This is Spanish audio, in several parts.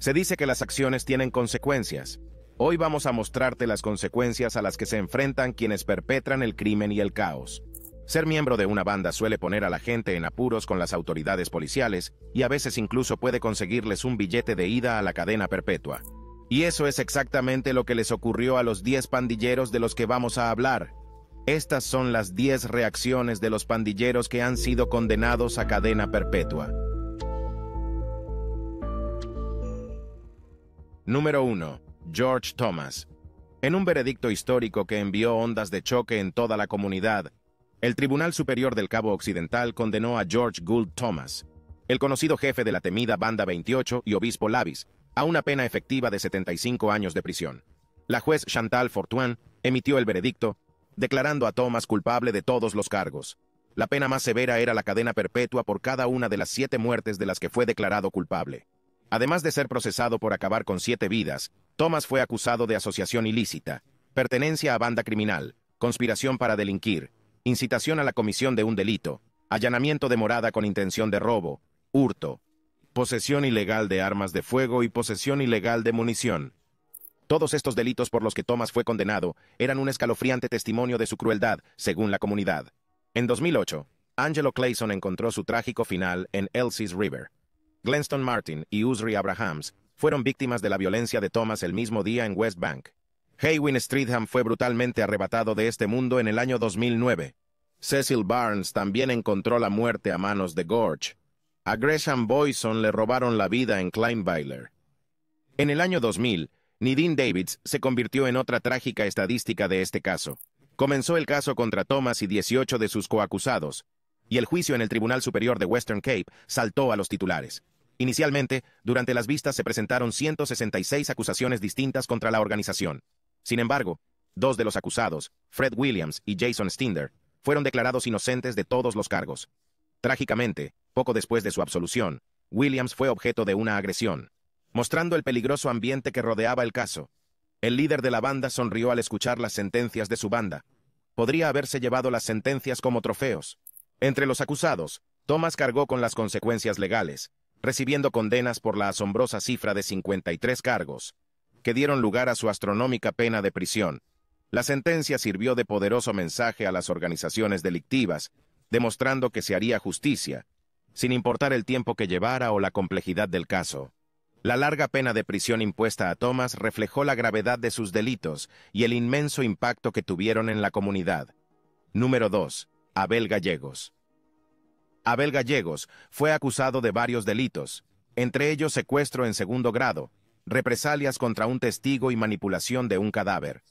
Se dice que las acciones tienen consecuencias. Hoy vamos a mostrarte las consecuencias a las que se enfrentan quienes perpetran el crimen y el caos. Ser miembro de una banda suele poner a la gente en apuros con las autoridades policiales y a veces incluso puede conseguirles un billete de ida a la cadena perpetua. Y eso es exactamente lo que les ocurrió a los 10 pandilleros de los que vamos a hablar. Estas son las 10 reacciones de los pandilleros que han sido condenados a cadena perpetua. Número 1. George Thomas. En un veredicto histórico que envió ondas de choque en toda la comunidad, el Tribunal Superior del Cabo Occidental condenó a George Gould Thomas, el conocido jefe de la temida Banda 28 y obispo Lavis, a una pena efectiva de 75 años de prisión. La juez Chantal Fortuin emitió el veredicto, declarando a Thomas culpable de todos los cargos. La pena más severa era la cadena perpetua por cada una de las siete muertes de las que fue declarado culpable. Además de ser procesado por acabar con siete vidas, Thomas fue acusado de asociación ilícita, pertenencia a banda criminal, conspiración para delinquir, incitación a la comisión de un delito, allanamiento de morada con intención de robo, hurto, posesión ilegal de armas de fuego y posesión ilegal de munición. Todos estos delitos por los que Thomas fue condenado eran un escalofriante testimonio de su crueldad, según la comunidad. En 2008, Angelo Clayson encontró su trágico final en Elsie's River. Glenston Martin y Usri Abrahams fueron víctimas de la violencia de Thomas el mismo día en West Bank. Haywin Streetham fue brutalmente arrebatado de este mundo en el año 2009. Cecil Barnes también encontró la muerte a manos de Gorge. A Gresham Boyson le robaron la vida en Kleinweiler. En el año 2000, Nidine Davids se convirtió en otra trágica estadística de este caso. Comenzó el caso contra Thomas y 18 de sus coacusados, y el juicio en el Tribunal Superior de Western Cape saltó a los titulares. Inicialmente, durante las vistas se presentaron 166 acusaciones distintas contra la organización. Sin embargo, dos de los acusados, Fred Williams y Jason Stinder, fueron declarados inocentes de todos los cargos. Trágicamente, poco después de su absolución, Williams fue objeto de una agresión, mostrando el peligroso ambiente que rodeaba el caso. El líder de la banda sonrió al escuchar las sentencias de su banda. Podría haberse llevado las sentencias como trofeos. Entre los acusados, Thomas cargó con las consecuencias legales, recibiendo condenas por la asombrosa cifra de 53 cargos, que dieron lugar a su astronómica pena de prisión. La sentencia sirvió de poderoso mensaje a las organizaciones delictivas, demostrando que se haría justicia, sin importar el tiempo que llevara o la complejidad del caso. La larga pena de prisión impuesta a Thomas reflejó la gravedad de sus delitos y el inmenso impacto que tuvieron en la comunidad. Número 2. Abel Gallegos. Abel Gallegos fue acusado de varios delitos, entre ellos secuestro en segundo grado, represalias contra un testigo y manipulación de un cadáver.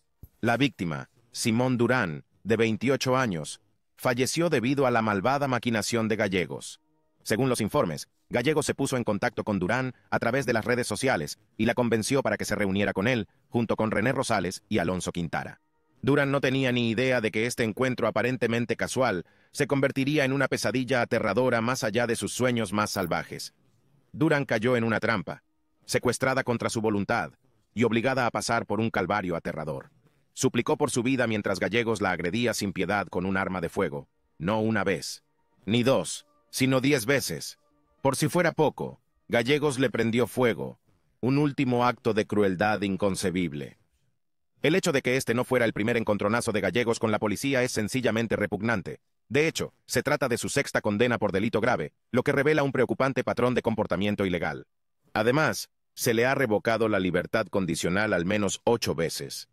La víctima, Simón Durán, de 28 años, falleció debido a la malvada maquinación de Gallegos. Según los informes, Gallegos se puso en contacto con Durán a través de las redes sociales y la convenció para que se reuniera con él, junto con René Rosales y Alonso Quintara. Duran no tenía ni idea de que este encuentro aparentemente casual se convertiría en una pesadilla aterradora más allá de sus sueños más salvajes. Duran cayó en una trampa, secuestrada contra su voluntad y obligada a pasar por un calvario aterrador. Suplicó por su vida mientras Gallegos la agredía sin piedad con un arma de fuego, no una vez, ni dos, sino diez veces. Por si fuera poco, Gallegos le prendió fuego, un último acto de crueldad inconcebible. El hecho de que este no fuera el primer encontronazo de gallegos con la policía es sencillamente repugnante. De hecho, se trata de su sexta condena por delito grave, lo que revela un preocupante patrón de comportamiento ilegal. Además, se le ha revocado la libertad condicional al menos ocho veces.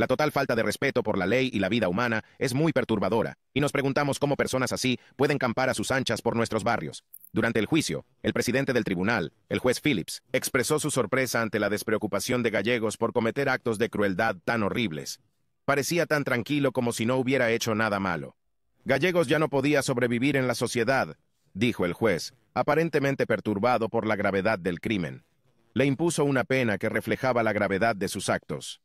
La total falta de respeto por la ley y la vida humana es muy perturbadora, y nos preguntamos cómo personas así pueden campar a sus anchas por nuestros barrios. Durante el juicio, el presidente del tribunal, el juez Phillips, expresó su sorpresa ante la despreocupación de gallegos por cometer actos de crueldad tan horribles. Parecía tan tranquilo como si no hubiera hecho nada malo. Gallegos ya no podía sobrevivir en la sociedad, dijo el juez, aparentemente perturbado por la gravedad del crimen. Le impuso una pena que reflejaba la gravedad de sus actos.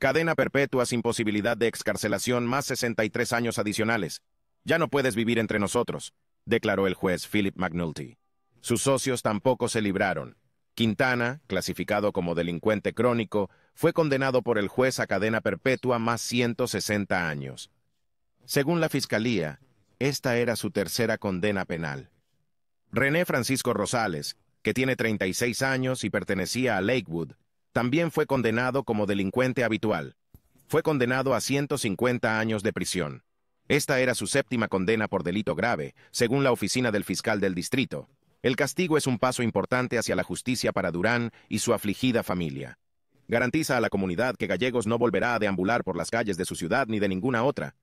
Cadena perpetua sin posibilidad de excarcelación más 63 años adicionales. Ya no puedes vivir entre nosotros, declaró el juez Philip McNulty. Sus socios tampoco se libraron. Quintana, clasificado como delincuente crónico, fue condenado por el juez a cadena perpetua más 160 años. Según la Fiscalía, esta era su tercera condena penal. René Francisco Rosales, que tiene 36 años y pertenecía a Lakewood, también fue condenado como delincuente habitual. Fue condenado a 150 años de prisión. Esta era su séptima condena por delito grave, según la oficina del fiscal del distrito. El castigo es un paso importante hacia la justicia para Durán y su afligida familia. Garantiza a la comunidad que Gallegos no volverá a deambular por las calles de su ciudad ni de ninguna otra,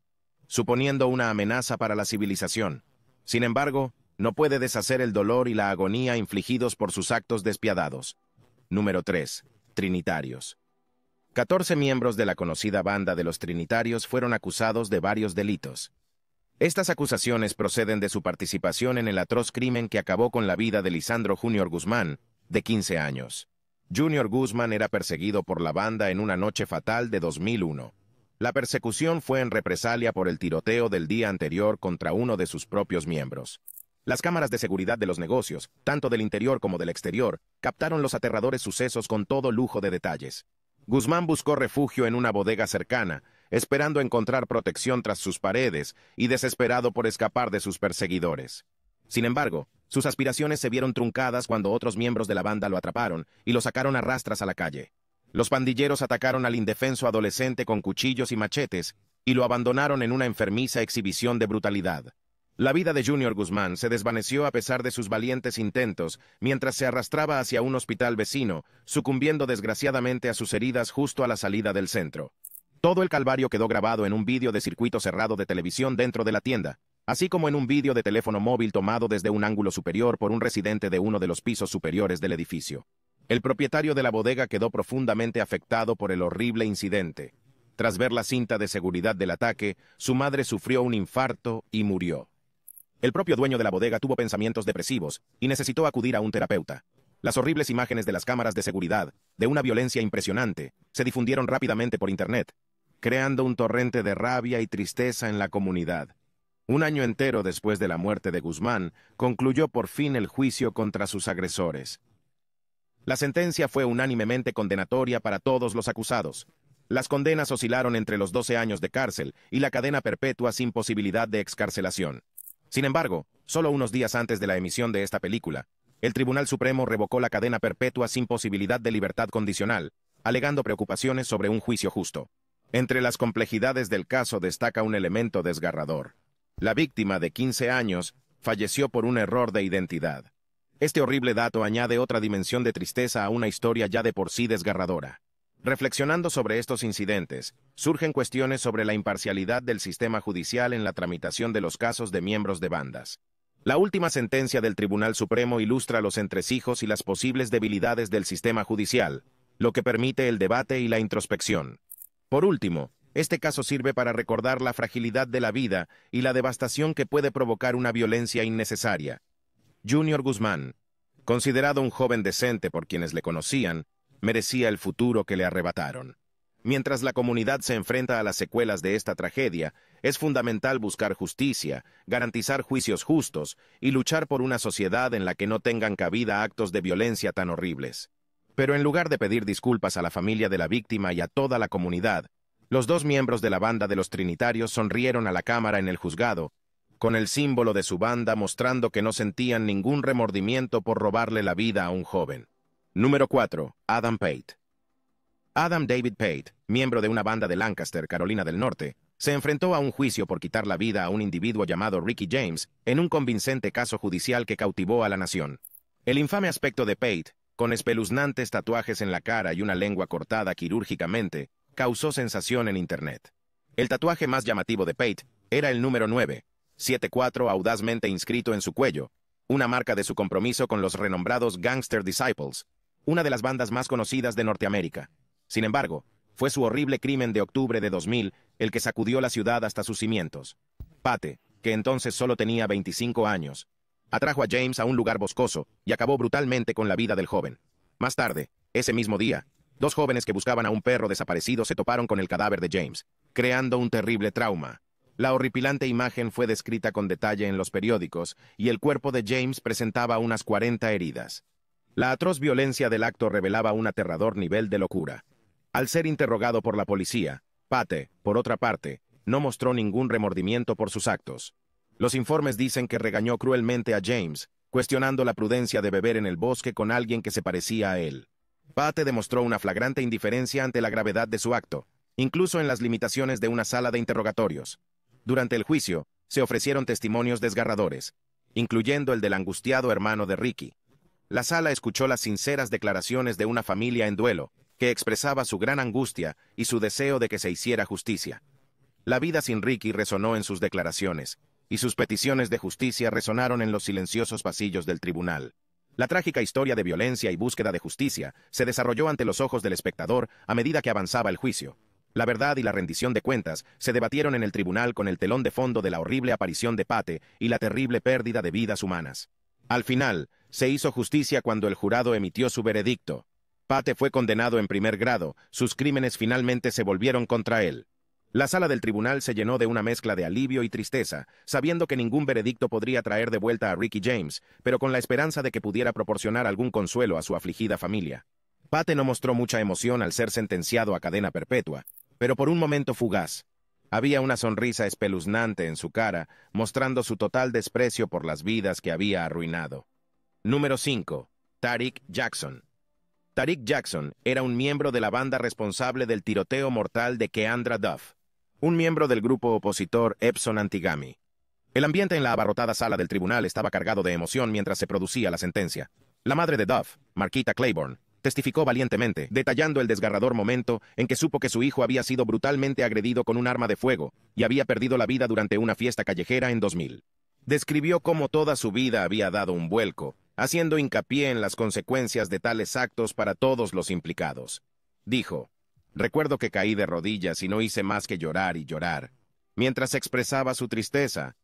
suponiendo una amenaza para la civilización. Sin embargo, no puede deshacer el dolor y la agonía infligidos por sus actos despiadados. Número 3. Trinitarios. 14 miembros de la conocida banda de los Trinitarios fueron acusados de varios delitos. Estas acusaciones proceden de su participación en el atroz crimen que acabó con la vida de Lisandro Junior Guzmán, de 15 años. Junior Guzmán era perseguido por la banda en una noche fatal de 2001. La persecución fue en represalia por el tiroteo del día anterior contra uno de sus propios miembros. Las cámaras de seguridad de los negocios, tanto del interior como del exterior, captaron los aterradores sucesos con todo lujo de detalles. Guzmán buscó refugio en una bodega cercana, esperando encontrar protección tras sus paredes y desesperado por escapar de sus perseguidores. Sin embargo, sus aspiraciones se vieron truncadas cuando otros miembros de la banda lo atraparon y lo sacaron a rastras a la calle. Los pandilleros atacaron al indefenso adolescente con cuchillos y machetes y lo abandonaron en una enfermiza exhibición de brutalidad. La vida de Junior Guzmán se desvaneció a pesar de sus valientes intentos mientras se arrastraba hacia un hospital vecino, sucumbiendo desgraciadamente a sus heridas justo a la salida del centro. Todo el calvario quedó grabado en un vídeo de circuito cerrado de televisión dentro de la tienda, así como en un vídeo de teléfono móvil tomado desde un ángulo superior por un residente de uno de los pisos superiores del edificio. El propietario de la bodega quedó profundamente afectado por el horrible incidente. Tras ver la cinta de seguridad del ataque, su madre sufrió un infarto y murió. El propio dueño de la bodega tuvo pensamientos depresivos y necesitó acudir a un terapeuta. Las horribles imágenes de las cámaras de seguridad, de una violencia impresionante, se difundieron rápidamente por Internet, creando un torrente de rabia y tristeza en la comunidad. Un año entero después de la muerte de Guzmán, concluyó por fin el juicio contra sus agresores. La sentencia fue unánimemente condenatoria para todos los acusados. Las condenas oscilaron entre los 12 años de cárcel y la cadena perpetua sin posibilidad de excarcelación. Sin embargo, solo unos días antes de la emisión de esta película, el Tribunal Supremo revocó la cadena perpetua sin posibilidad de libertad condicional, alegando preocupaciones sobre un juicio justo. Entre las complejidades del caso destaca un elemento desgarrador. La víctima de 15 años falleció por un error de identidad. Este horrible dato añade otra dimensión de tristeza a una historia ya de por sí desgarradora. Reflexionando sobre estos incidentes, surgen cuestiones sobre la imparcialidad del sistema judicial en la tramitación de los casos de miembros de bandas. La última sentencia del Tribunal Supremo ilustra los entresijos y las posibles debilidades del sistema judicial, lo que permite el debate y la introspección. Por último, este caso sirve para recordar la fragilidad de la vida y la devastación que puede provocar una violencia innecesaria. Junior Guzmán, considerado un joven decente por quienes le conocían, merecía el futuro que le arrebataron. Mientras la comunidad se enfrenta a las secuelas de esta tragedia, es fundamental buscar justicia, garantizar juicios justos y luchar por una sociedad en la que no tengan cabida actos de violencia tan horribles. Pero en lugar de pedir disculpas a la familia de la víctima y a toda la comunidad, los dos miembros de la banda de los Trinitarios sonrieron a la cámara en el juzgado, con el símbolo de su banda mostrando que no sentían ningún remordimiento por robarle la vida a un joven. Número 4. Adam Pate. Adam David Pate, miembro de una banda de Lancaster, Carolina del Norte, se enfrentó a un juicio por quitar la vida a un individuo llamado Ricky James en un convincente caso judicial que cautivó a la nación. El infame aspecto de Pate, con espeluznantes tatuajes en la cara y una lengua cortada quirúrgicamente, causó sensación en Internet. El tatuaje más llamativo de Pate era el número 9, 7-4 audazmente inscrito en su cuello, una marca de su compromiso con los renombrados Gangster Disciples, una de las bandas más conocidas de Norteamérica. Sin embargo, fue su horrible crimen de octubre de 2000 el que sacudió la ciudad hasta sus cimientos. Pate, que entonces solo tenía 25 años, atrajo a James a un lugar boscoso y acabó brutalmente con la vida del joven. Más tarde, ese mismo día, dos jóvenes que buscaban a un perro desaparecido se toparon con el cadáver de James, creando un terrible trauma. La horripilante imagen fue descrita con detalle en los periódicos y el cuerpo de James presentaba unas 40 heridas. La atroz violencia del acto revelaba un aterrador nivel de locura. Al ser interrogado por la policía, Pate, por otra parte, no mostró ningún remordimiento por sus actos. Los informes dicen que regañó cruelmente a James, cuestionando la prudencia de beber en el bosque con alguien que se parecía a él. Pate demostró una flagrante indiferencia ante la gravedad de su acto, incluso en las limitaciones de una sala de interrogatorios. Durante el juicio, se ofrecieron testimonios desgarradores, incluyendo el del angustiado hermano de Ricky, la sala escuchó las sinceras declaraciones de una familia en duelo, que expresaba su gran angustia y su deseo de que se hiciera justicia. La vida sin Ricky resonó en sus declaraciones, y sus peticiones de justicia resonaron en los silenciosos pasillos del tribunal. La trágica historia de violencia y búsqueda de justicia se desarrolló ante los ojos del espectador a medida que avanzaba el juicio. La verdad y la rendición de cuentas se debatieron en el tribunal con el telón de fondo de la horrible aparición de Pate y la terrible pérdida de vidas humanas. Al final, se hizo justicia cuando el jurado emitió su veredicto. Pate fue condenado en primer grado, sus crímenes finalmente se volvieron contra él. La sala del tribunal se llenó de una mezcla de alivio y tristeza, sabiendo que ningún veredicto podría traer de vuelta a Ricky James, pero con la esperanza de que pudiera proporcionar algún consuelo a su afligida familia. Pate no mostró mucha emoción al ser sentenciado a cadena perpetua, pero por un momento fugaz, había una sonrisa espeluznante en su cara, mostrando su total desprecio por las vidas que había arruinado. Número 5. Tariq Jackson. Tariq Jackson era un miembro de la banda responsable del tiroteo mortal de Keandra Duff, un miembro del grupo opositor Epson Antigami. El ambiente en la abarrotada sala del tribunal estaba cargado de emoción mientras se producía la sentencia. La madre de Duff, Marquita Claiborne, testificó valientemente, detallando el desgarrador momento en que supo que su hijo había sido brutalmente agredido con un arma de fuego y había perdido la vida durante una fiesta callejera en 2000. Describió cómo toda su vida había dado un vuelco, haciendo hincapié en las consecuencias de tales actos para todos los implicados. Dijo, Recuerdo que caí de rodillas y no hice más que llorar y llorar. Mientras expresaba su tristeza,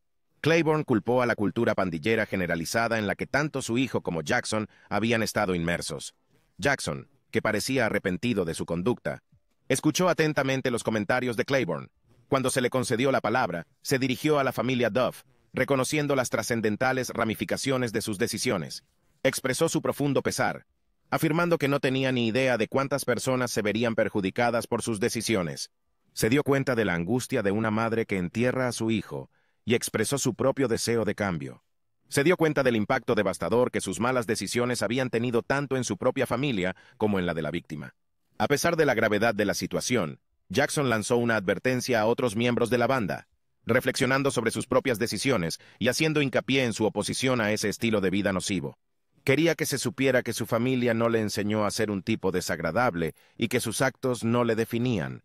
Claiborne culpó a la cultura pandillera generalizada en la que tanto su hijo como Jackson habían estado inmersos. Jackson, que parecía arrepentido de su conducta, escuchó atentamente los comentarios de Claiborne. Cuando se le concedió la palabra, se dirigió a la familia Duff, reconociendo las trascendentales ramificaciones de sus decisiones. Expresó su profundo pesar, afirmando que no tenía ni idea de cuántas personas se verían perjudicadas por sus decisiones. Se dio cuenta de la angustia de una madre que entierra a su hijo y expresó su propio deseo de cambio. Se dio cuenta del impacto devastador que sus malas decisiones habían tenido tanto en su propia familia como en la de la víctima. A pesar de la gravedad de la situación, Jackson lanzó una advertencia a otros miembros de la banda, reflexionando sobre sus propias decisiones y haciendo hincapié en su oposición a ese estilo de vida nocivo. Quería que se supiera que su familia no le enseñó a ser un tipo desagradable y que sus actos no le definían.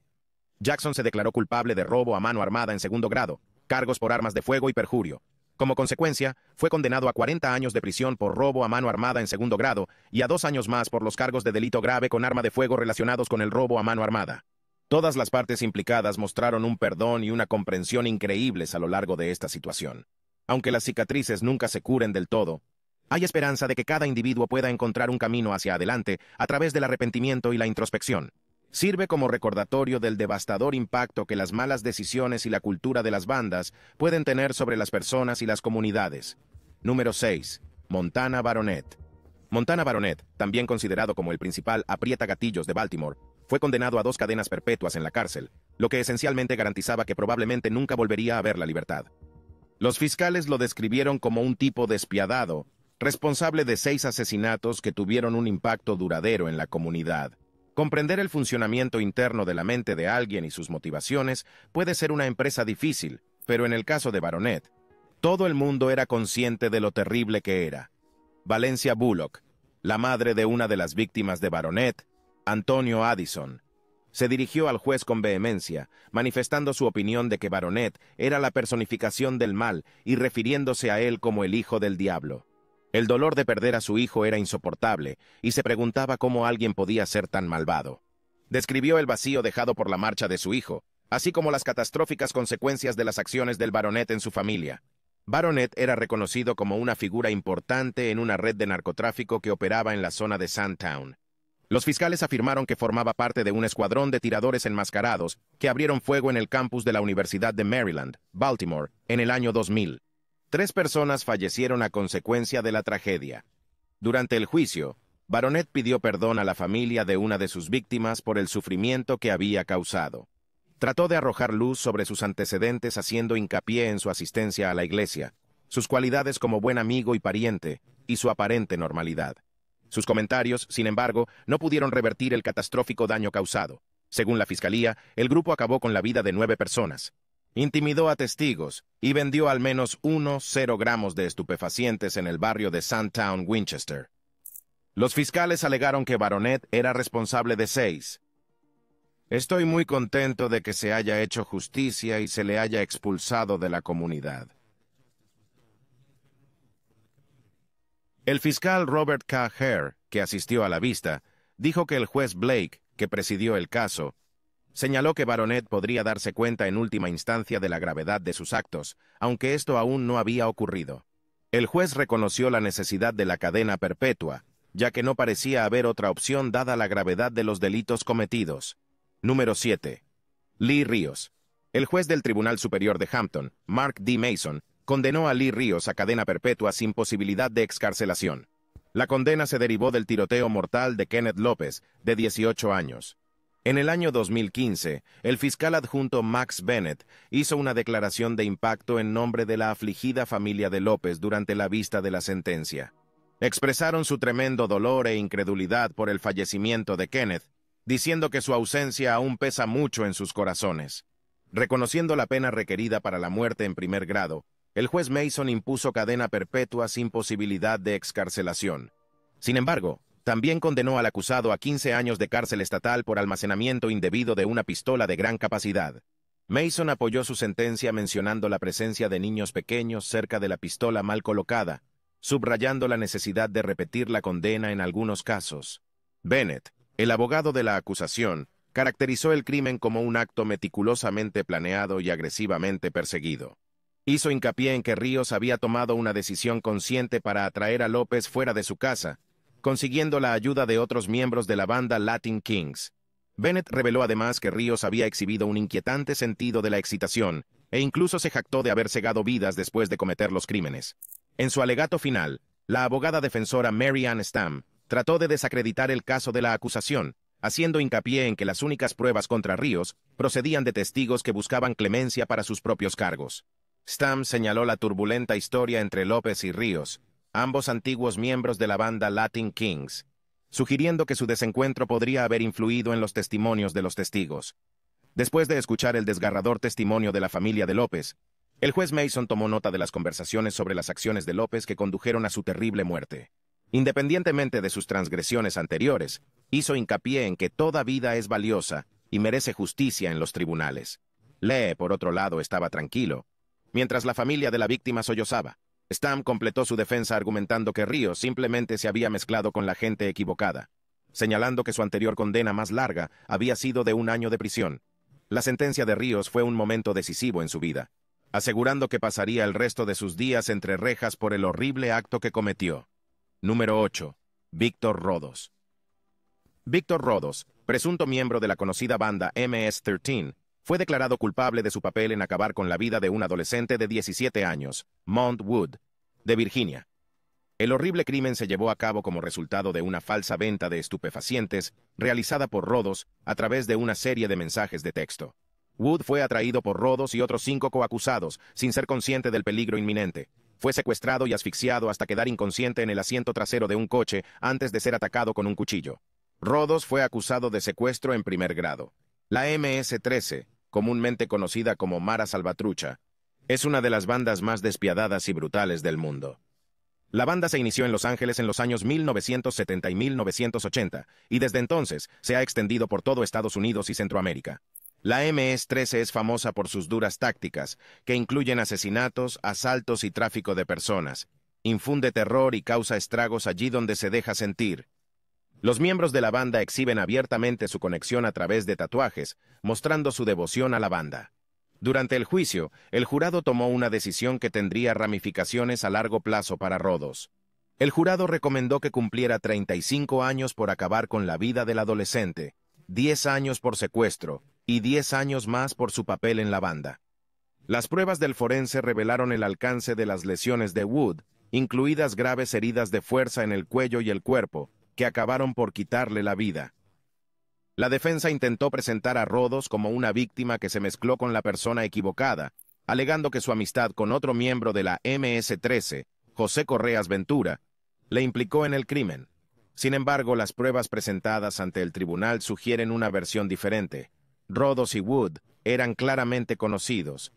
Jackson se declaró culpable de robo a mano armada en segundo grado, cargos por armas de fuego y perjurio, como consecuencia, fue condenado a 40 años de prisión por robo a mano armada en segundo grado y a dos años más por los cargos de delito grave con arma de fuego relacionados con el robo a mano armada. Todas las partes implicadas mostraron un perdón y una comprensión increíbles a lo largo de esta situación. Aunque las cicatrices nunca se curen del todo, hay esperanza de que cada individuo pueda encontrar un camino hacia adelante a través del arrepentimiento y la introspección. Sirve como recordatorio del devastador impacto que las malas decisiones y la cultura de las bandas pueden tener sobre las personas y las comunidades. Número 6. Montana Baronet. Montana Baronet, también considerado como el principal aprieta gatillos de Baltimore, fue condenado a dos cadenas perpetuas en la cárcel, lo que esencialmente garantizaba que probablemente nunca volvería a ver la libertad. Los fiscales lo describieron como un tipo despiadado, responsable de seis asesinatos que tuvieron un impacto duradero en la comunidad. Comprender el funcionamiento interno de la mente de alguien y sus motivaciones puede ser una empresa difícil, pero en el caso de Baronet, todo el mundo era consciente de lo terrible que era. Valencia Bullock, la madre de una de las víctimas de Baronet, Antonio Addison, se dirigió al juez con vehemencia, manifestando su opinión de que Baronet era la personificación del mal y refiriéndose a él como el hijo del diablo. El dolor de perder a su hijo era insoportable, y se preguntaba cómo alguien podía ser tan malvado. Describió el vacío dejado por la marcha de su hijo, así como las catastróficas consecuencias de las acciones del baronet en su familia. Baronet era reconocido como una figura importante en una red de narcotráfico que operaba en la zona de Sandtown. Los fiscales afirmaron que formaba parte de un escuadrón de tiradores enmascarados que abrieron fuego en el campus de la Universidad de Maryland, Baltimore, en el año 2000. Tres personas fallecieron a consecuencia de la tragedia. Durante el juicio, Baronet pidió perdón a la familia de una de sus víctimas por el sufrimiento que había causado. Trató de arrojar luz sobre sus antecedentes haciendo hincapié en su asistencia a la iglesia, sus cualidades como buen amigo y pariente, y su aparente normalidad. Sus comentarios, sin embargo, no pudieron revertir el catastrófico daño causado. Según la Fiscalía, el grupo acabó con la vida de nueve personas, intimidó a testigos y vendió al menos 1,0 gramos de estupefacientes en el barrio de Sandtown, Winchester. Los fiscales alegaron que Baronet era responsable de seis. Estoy muy contento de que se haya hecho justicia y se le haya expulsado de la comunidad. El fiscal Robert K. Hare, que asistió a la vista, dijo que el juez Blake, que presidió el caso, Señaló que Baronet podría darse cuenta en última instancia de la gravedad de sus actos, aunque esto aún no había ocurrido. El juez reconoció la necesidad de la cadena perpetua, ya que no parecía haber otra opción dada la gravedad de los delitos cometidos. Número 7. Lee Ríos. El juez del Tribunal Superior de Hampton, Mark D. Mason, condenó a Lee Ríos a cadena perpetua sin posibilidad de excarcelación. La condena se derivó del tiroteo mortal de Kenneth López, de 18 años. En el año 2015, el fiscal adjunto Max Bennett hizo una declaración de impacto en nombre de la afligida familia de López durante la vista de la sentencia. Expresaron su tremendo dolor e incredulidad por el fallecimiento de Kenneth, diciendo que su ausencia aún pesa mucho en sus corazones. Reconociendo la pena requerida para la muerte en primer grado, el juez Mason impuso cadena perpetua sin posibilidad de excarcelación. Sin embargo, también condenó al acusado a 15 años de cárcel estatal por almacenamiento indebido de una pistola de gran capacidad. Mason apoyó su sentencia mencionando la presencia de niños pequeños cerca de la pistola mal colocada, subrayando la necesidad de repetir la condena en algunos casos. Bennett, el abogado de la acusación, caracterizó el crimen como un acto meticulosamente planeado y agresivamente perseguido. Hizo hincapié en que Ríos había tomado una decisión consciente para atraer a López fuera de su casa, consiguiendo la ayuda de otros miembros de la banda Latin Kings. Bennett reveló además que Ríos había exhibido un inquietante sentido de la excitación, e incluso se jactó de haber cegado vidas después de cometer los crímenes. En su alegato final, la abogada defensora Mary Ann Stamm trató de desacreditar el caso de la acusación, haciendo hincapié en que las únicas pruebas contra Ríos procedían de testigos que buscaban clemencia para sus propios cargos. Stamm señaló la turbulenta historia entre López y Ríos, ambos antiguos miembros de la banda Latin Kings, sugiriendo que su desencuentro podría haber influido en los testimonios de los testigos. Después de escuchar el desgarrador testimonio de la familia de López, el juez Mason tomó nota de las conversaciones sobre las acciones de López que condujeron a su terrible muerte. Independientemente de sus transgresiones anteriores, hizo hincapié en que toda vida es valiosa y merece justicia en los tribunales. Lee, por otro lado, estaba tranquilo, mientras la familia de la víctima sollozaba. Stam completó su defensa argumentando que Ríos simplemente se había mezclado con la gente equivocada, señalando que su anterior condena más larga había sido de un año de prisión. La sentencia de Ríos fue un momento decisivo en su vida, asegurando que pasaría el resto de sus días entre rejas por el horrible acto que cometió. Número 8. Víctor Rodos. Víctor Rodos, presunto miembro de la conocida banda MS-13, fue declarado culpable de su papel en acabar con la vida de un adolescente de 17 años, Mont Wood, de Virginia. El horrible crimen se llevó a cabo como resultado de una falsa venta de estupefacientes realizada por Rodos a través de una serie de mensajes de texto. Wood fue atraído por Rodos y otros cinco coacusados, sin ser consciente del peligro inminente. Fue secuestrado y asfixiado hasta quedar inconsciente en el asiento trasero de un coche antes de ser atacado con un cuchillo. Rodos fue acusado de secuestro en primer grado. La MS-13, comúnmente conocida como Mara Salvatrucha, es una de las bandas más despiadadas y brutales del mundo. La banda se inició en Los Ángeles en los años 1970 y 1980, y desde entonces se ha extendido por todo Estados Unidos y Centroamérica. La MS-13 es famosa por sus duras tácticas, que incluyen asesinatos, asaltos y tráfico de personas. Infunde terror y causa estragos allí donde se deja sentir, los miembros de la banda exhiben abiertamente su conexión a través de tatuajes, mostrando su devoción a la banda. Durante el juicio, el jurado tomó una decisión que tendría ramificaciones a largo plazo para Rodos. El jurado recomendó que cumpliera 35 años por acabar con la vida del adolescente, 10 años por secuestro y 10 años más por su papel en la banda. Las pruebas del forense revelaron el alcance de las lesiones de Wood, incluidas graves heridas de fuerza en el cuello y el cuerpo, que acabaron por quitarle la vida. La defensa intentó presentar a Rodos como una víctima que se mezcló con la persona equivocada, alegando que su amistad con otro miembro de la MS-13, José Correas Ventura, le implicó en el crimen. Sin embargo, las pruebas presentadas ante el tribunal sugieren una versión diferente. Rodos y Wood eran claramente conocidos,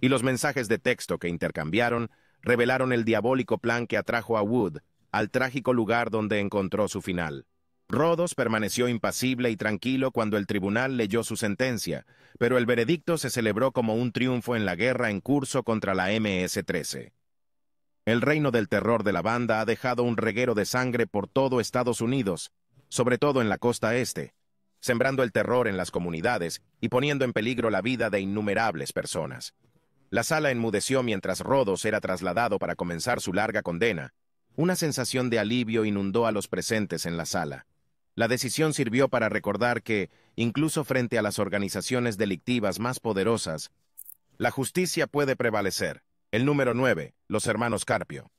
y los mensajes de texto que intercambiaron revelaron el diabólico plan que atrajo a Wood al trágico lugar donde encontró su final. Rodos permaneció impasible y tranquilo cuando el tribunal leyó su sentencia, pero el veredicto se celebró como un triunfo en la guerra en curso contra la MS-13. El reino del terror de la banda ha dejado un reguero de sangre por todo Estados Unidos, sobre todo en la costa este, sembrando el terror en las comunidades y poniendo en peligro la vida de innumerables personas. La sala enmudeció mientras Rodos era trasladado para comenzar su larga condena, una sensación de alivio inundó a los presentes en la sala. La decisión sirvió para recordar que, incluso frente a las organizaciones delictivas más poderosas, la justicia puede prevalecer. El número 9, los hermanos Carpio.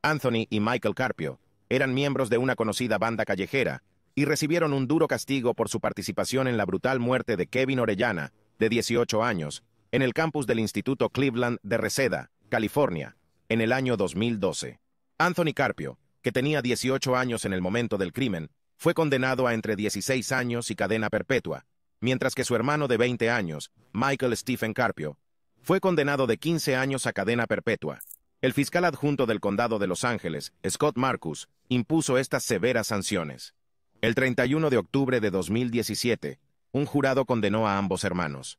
Anthony y Michael Carpio eran miembros de una conocida banda callejera y recibieron un duro castigo por su participación en la brutal muerte de Kevin Orellana, de 18 años, en el campus del Instituto Cleveland de Reseda, California, en el año 2012. Anthony Carpio, que tenía 18 años en el momento del crimen, fue condenado a entre 16 años y cadena perpetua, mientras que su hermano de 20 años, Michael Stephen Carpio, fue condenado de 15 años a cadena perpetua. El fiscal adjunto del condado de Los Ángeles, Scott Marcus, impuso estas severas sanciones. El 31 de octubre de 2017, un jurado condenó a ambos hermanos.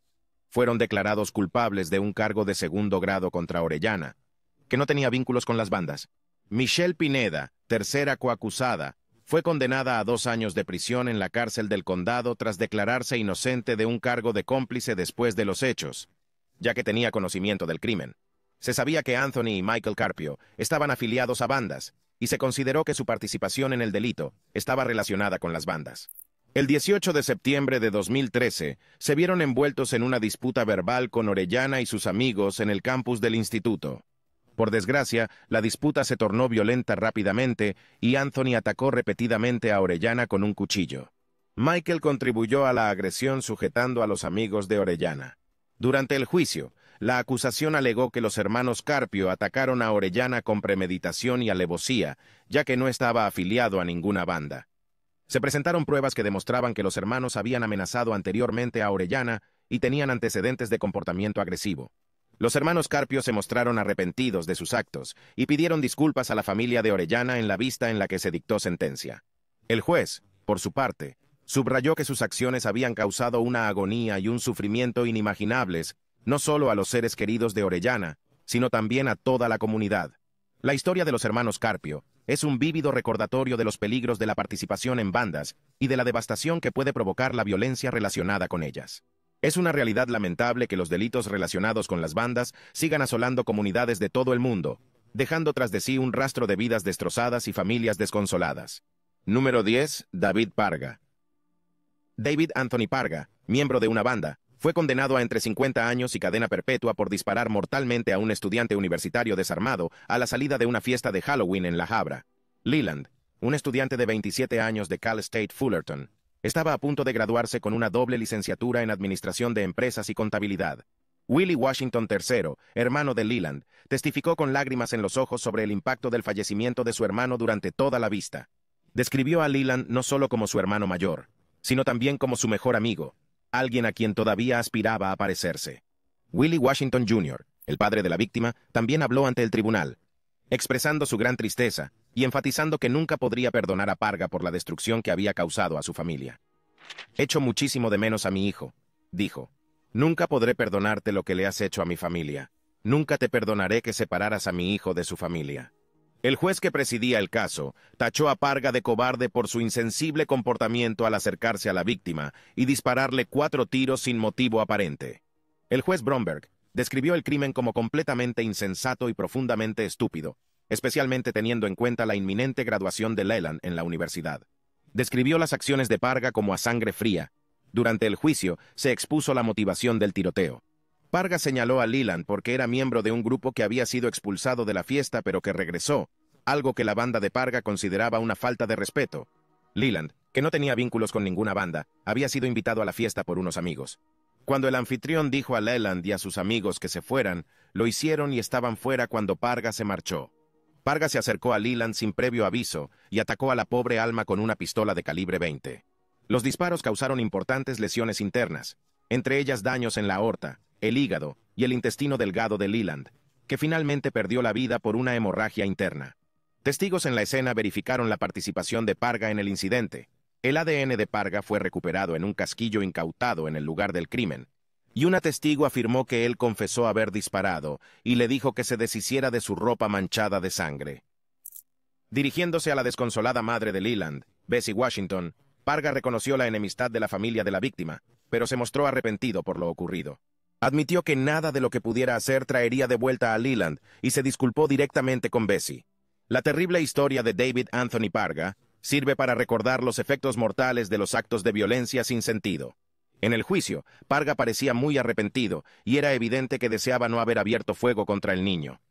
Fueron declarados culpables de un cargo de segundo grado contra Orellana, que no tenía vínculos con las bandas, Michelle Pineda, tercera coacusada, fue condenada a dos años de prisión en la cárcel del condado tras declararse inocente de un cargo de cómplice después de los hechos, ya que tenía conocimiento del crimen. Se sabía que Anthony y Michael Carpio estaban afiliados a bandas y se consideró que su participación en el delito estaba relacionada con las bandas. El 18 de septiembre de 2013 se vieron envueltos en una disputa verbal con Orellana y sus amigos en el campus del instituto. Por desgracia, la disputa se tornó violenta rápidamente y Anthony atacó repetidamente a Orellana con un cuchillo. Michael contribuyó a la agresión sujetando a los amigos de Orellana. Durante el juicio, la acusación alegó que los hermanos Carpio atacaron a Orellana con premeditación y alevosía, ya que no estaba afiliado a ninguna banda. Se presentaron pruebas que demostraban que los hermanos habían amenazado anteriormente a Orellana y tenían antecedentes de comportamiento agresivo. Los hermanos Carpio se mostraron arrepentidos de sus actos y pidieron disculpas a la familia de Orellana en la vista en la que se dictó sentencia. El juez, por su parte, subrayó que sus acciones habían causado una agonía y un sufrimiento inimaginables, no solo a los seres queridos de Orellana, sino también a toda la comunidad. La historia de los hermanos Carpio es un vívido recordatorio de los peligros de la participación en bandas y de la devastación que puede provocar la violencia relacionada con ellas. Es una realidad lamentable que los delitos relacionados con las bandas sigan asolando comunidades de todo el mundo, dejando tras de sí un rastro de vidas destrozadas y familias desconsoladas. Número 10. David Parga. David Anthony Parga, miembro de una banda, fue condenado a entre 50 años y cadena perpetua por disparar mortalmente a un estudiante universitario desarmado a la salida de una fiesta de Halloween en La Habra. Leland, un estudiante de 27 años de Cal State Fullerton, estaba a punto de graduarse con una doble licenciatura en Administración de Empresas y Contabilidad. Willie Washington III, hermano de Leland, testificó con lágrimas en los ojos sobre el impacto del fallecimiento de su hermano durante toda la vista. Describió a Leland no solo como su hermano mayor, sino también como su mejor amigo, alguien a quien todavía aspiraba a parecerse. Willie Washington Jr., el padre de la víctima, también habló ante el tribunal, expresando su gran tristeza y enfatizando que nunca podría perdonar a Parga por la destrucción que había causado a su familia. Echo muchísimo de menos a mi hijo, dijo. Nunca podré perdonarte lo que le has hecho a mi familia. Nunca te perdonaré que separaras a mi hijo de su familia. El juez que presidía el caso tachó a Parga de cobarde por su insensible comportamiento al acercarse a la víctima y dispararle cuatro tiros sin motivo aparente. El juez Bromberg describió el crimen como completamente insensato y profundamente estúpido, especialmente teniendo en cuenta la inminente graduación de Leland en la universidad. Describió las acciones de Parga como a sangre fría. Durante el juicio, se expuso la motivación del tiroteo. Parga señaló a Leland porque era miembro de un grupo que había sido expulsado de la fiesta pero que regresó, algo que la banda de Parga consideraba una falta de respeto. Leland, que no tenía vínculos con ninguna banda, había sido invitado a la fiesta por unos amigos. Cuando el anfitrión dijo a Leland y a sus amigos que se fueran, lo hicieron y estaban fuera cuando Parga se marchó. Parga se acercó a Leland sin previo aviso y atacó a la pobre alma con una pistola de calibre 20. Los disparos causaron importantes lesiones internas, entre ellas daños en la aorta, el hígado y el intestino delgado de Leland, que finalmente perdió la vida por una hemorragia interna. Testigos en la escena verificaron la participación de Parga en el incidente. El ADN de Parga fue recuperado en un casquillo incautado en el lugar del crimen, y una testigo afirmó que él confesó haber disparado y le dijo que se deshiciera de su ropa manchada de sangre. Dirigiéndose a la desconsolada madre de Leland, Bessie Washington, Parga reconoció la enemistad de la familia de la víctima, pero se mostró arrepentido por lo ocurrido. Admitió que nada de lo que pudiera hacer traería de vuelta a Leland y se disculpó directamente con Bessie. La terrible historia de David Anthony Parga sirve para recordar los efectos mortales de los actos de violencia sin sentido. En el juicio, Parga parecía muy arrepentido y era evidente que deseaba no haber abierto fuego contra el niño.